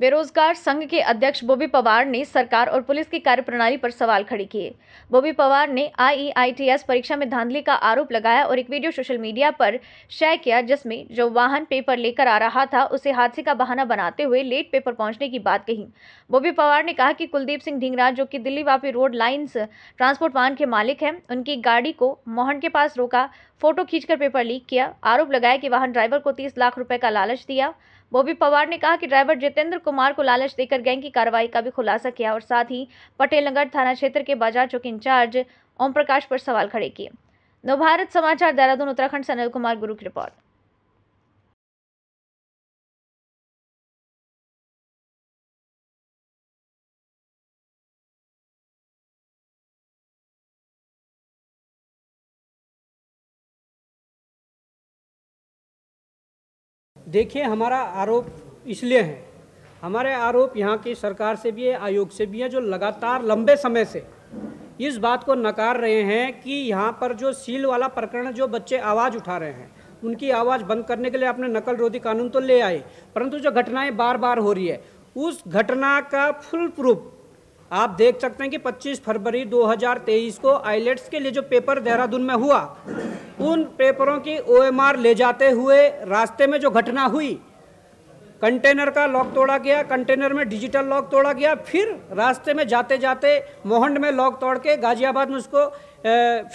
बेरोजगार संघ के अध्यक्ष बोबी पवार ने सरकार और पुलिस की कार्यप्रणाली पर सवाल खड़े किए बोबी पवार ने आईईआईटीएस परीक्षा में धांधली का आरोप लगाया और एक वीडियो सोशल मीडिया पर शेयर किया जिसमें जो वाहन पेपर लेकर आ रहा था उसे हादसे का बहाना बनाते हुए लेट पेपर पहुंचने की बात कही बोबी पवार ने कहा कि कुलदीप सिंह ढींगरा जो कि Delhi Vapi road lines transport वाहन के मालिक हैं उनकी गाड़ी को मोहन के पास रोका फोटो खींचकर पेपर लीक किया आरोप लगाया कि वाहन ड्राइवर को तीस लाख रुपए का लालच दिया बॉबी पवार ने कहा कि ड्राइवर जितेंद्र कुमार को लालच देकर गैंग की कार्रवाई का भी खुलासा किया और साथ ही पटेल नगर थाना क्षेत्र के बाजार चौक इंचार्ज ओम प्रकाश पर सवाल खड़े किए नवभारत समाचार देहरादून उत्तराखंड से अनिल कुमार गुरु की रिपोर्ट देखिए हमारा आरोप इसलिए है हमारे आरोप यहाँ की सरकार से भी है आयोग से भी है जो लगातार लंबे समय से इस बात को नकार रहे हैं कि यहाँ पर जो सील वाला प्रकरण जो बच्चे आवाज़ उठा रहे हैं उनकी आवाज़ बंद करने के लिए अपने नकल रोधी कानून तो ले आए परंतु जो घटनाएं बार बार हो रही है उस घटना का फुल प्रूफ आप देख सकते हैं कि 25 फरवरी 2023 को आईलेट्स के लिए जो पेपर देहरादून में हुआ उन पेपरों की ओएमआर ले जाते हुए रास्ते में जो घटना हुई कंटेनर का लॉक तोड़ा गया कंटेनर में डिजिटल लॉक तोड़ा गया फिर रास्ते में जाते जाते मोहंड में लॉक तोड़ के गाजियाबाद में उसको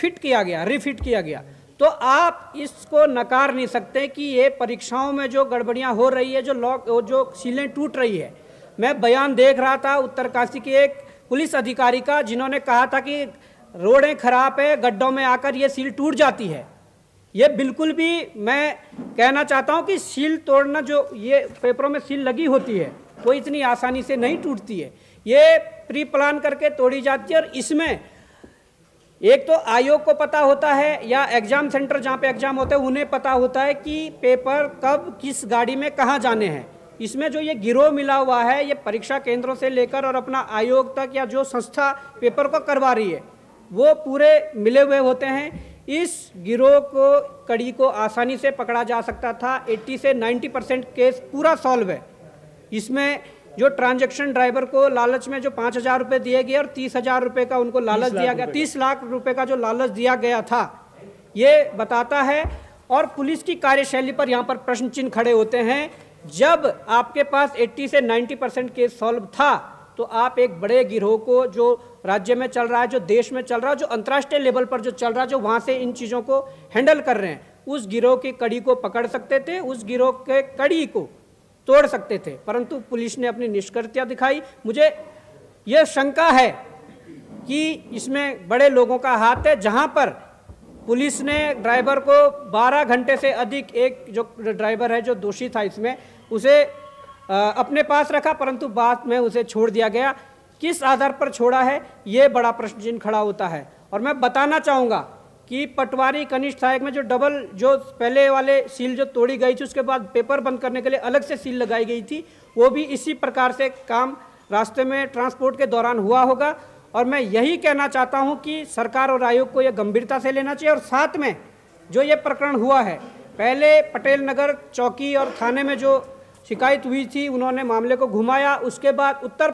फिट किया गया रिफिट किया गया तो आप इसको नकार नहीं सकते कि ये परीक्षाओं में जो गड़बड़ियाँ हो रही है जो लॉक जो सीलें टूट रही है मैं बयान देख रहा था उत्तरकाशी के एक पुलिस अधिकारी का जिन्होंने कहा था कि रोडें खराब है गड्ढों में आकर ये सील टूट जाती है ये बिल्कुल भी मैं कहना चाहता हूँ कि सील तोड़ना जो ये पेपरों में सील लगी होती है वो इतनी आसानी से नहीं टूटती है ये प्री प्लान करके तोड़ी जाती है और इसमें एक तो आयोग को पता होता है या एग्ज़ाम सेंटर जहाँ पे एग्ज़ाम होते हैं उन्हें पता होता है कि पेपर कब किस गाड़ी में कहाँ जाने हैं इसमें जो ये गिरोह मिला हुआ है ये परीक्षा केंद्रों से लेकर और अपना आयोग तक या जो संस्था पेपर को करवा रही है वो पूरे मिले हुए होते हैं इस गिरोह को कड़ी को आसानी से पकड़ा जा सकता था 80 से 90 परसेंट केस पूरा सॉल्व है इसमें जो ट्रांजैक्शन ड्राइवर को लालच में जो पाँच हज़ार रुपये दिए गए और तीस हज़ार रुपये का उनको लालच दिया गया तीस लाख रुपये का जो लालच दिया गया था ये बताता है और पुलिस की कार्यशैली पर यहाँ पर प्रश्न चिन्ह खड़े होते हैं जब आपके पास 80 से 90 परसेंट केस सॉल्व था तो आप एक बड़े गिरोह को जो राज्य में चल रहा है जो देश में चल रहा है जो अंतर्राष्ट्रीय लेवल पर जो चल रहा है जो वहाँ से इन चीज़ों को हैंडल कर रहे हैं उस गिरोह की कड़ी को पकड़ सकते थे उस गिरोह के कड़ी को तोड़ सकते थे परंतु पुलिस ने अपनी निष्कर्षता दिखाई मुझे यह शंका है कि इसमें बड़े लोगों का हाथ है जहाँ पर पुलिस ने ड्राइवर को 12 घंटे से अधिक एक जो ड्राइवर है जो दोषी था इसमें उसे अपने पास रखा परंतु बाद में उसे छोड़ दिया गया किस आधार पर छोड़ा है ये बड़ा प्रश्न चिन्ह खड़ा होता है और मैं बताना चाहूँगा कि पटवारी कनिष्ठ सहायक में जो डबल जो पहले वाले सील जो तोड़ी गई थी उसके बाद पेपर बंद करने के लिए अलग से सील लगाई गई थी वो भी इसी प्रकार से काम रास्ते में ट्रांसपोर्ट के दौरान हुआ होगा और मैं यही कहना चाहता हूं कि सरकार और आयोग को यह गंभीरता से लेना चाहिए और साथ में जो ये प्रकरण हुआ है पहले पटेल नगर चौकी और थाने में जो शिकायत हुई थी उन्होंने मामले को घुमाया उसके बाद उत्तर